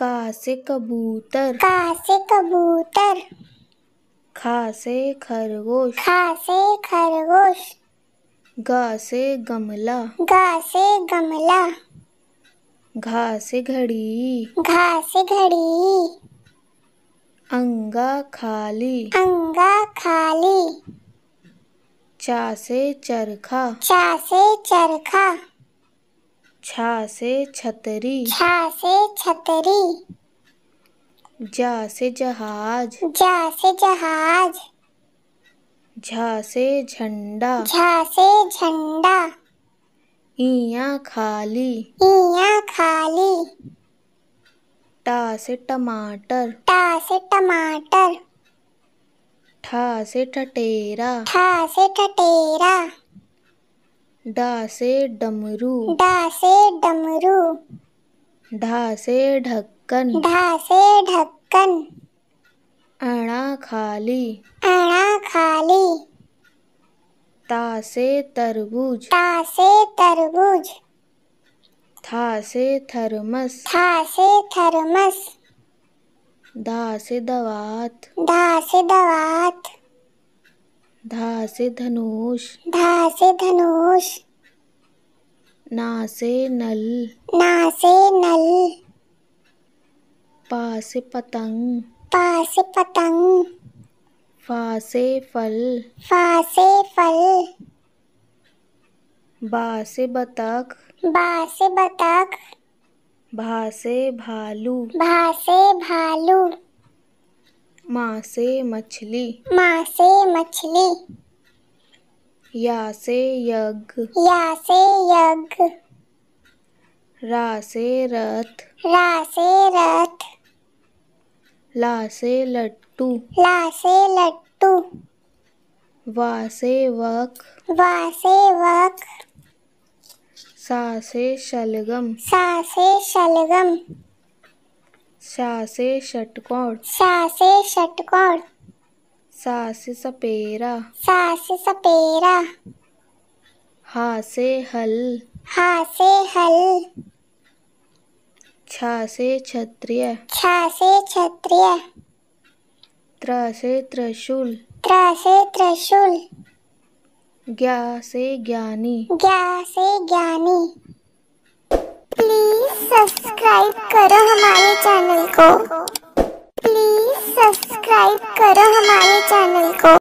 का से कबूतर का से कबूतर खा से खरगोश खा से खरगोश गा से गमला गा से गमला घा से घड़ी घा से घड़ी अंगा खाली अंगा खाली चा से चरखा चा से चरखा छा से छतरी छा से छतरी जा से जहाज जा से जहाज झा से झंडा झा से झंडा इया खाली इया खाली टा से टमाटर टा से टमाटर ठा से ठटेरा ठा से ठटेरा डा से डमरू डा से डमरू ढा से ढक्कन ढा से ढक्कन अणा खाली अणा खाली ता से तरबूज ता से तरबूज था से थर्मस था से थर्मस दा से दवात दा से दवात धा से धनुष धा से धनुष ना से नल ना से नल पा से पतंग पा से पतंग फा से फल फा से फल बा से बतख बा से बतख भा से भालू भा से भालू माँ से मछली माँ से मछली या से यज्ञ या से यज्ञ रा से रथ रा से रथ ला से लट्टू ला से लट्टू वा से वक वा से वक सा से शलगम सा से शलगम सासे षटकोण सासे षटकोण सा सपेरा सा सपेरा हासे हल हासे हल छासे क्षत्रिय छासे क्षत्रिय त्रासे से त्रिशूल त्र से त्रिशूल ज्ञा ज्ञानी ज्ञासे ज्ञानी सब्सक्राइब करो हमारे चैनल को प्लीज सब्सक्राइब करो हमारे चैनल को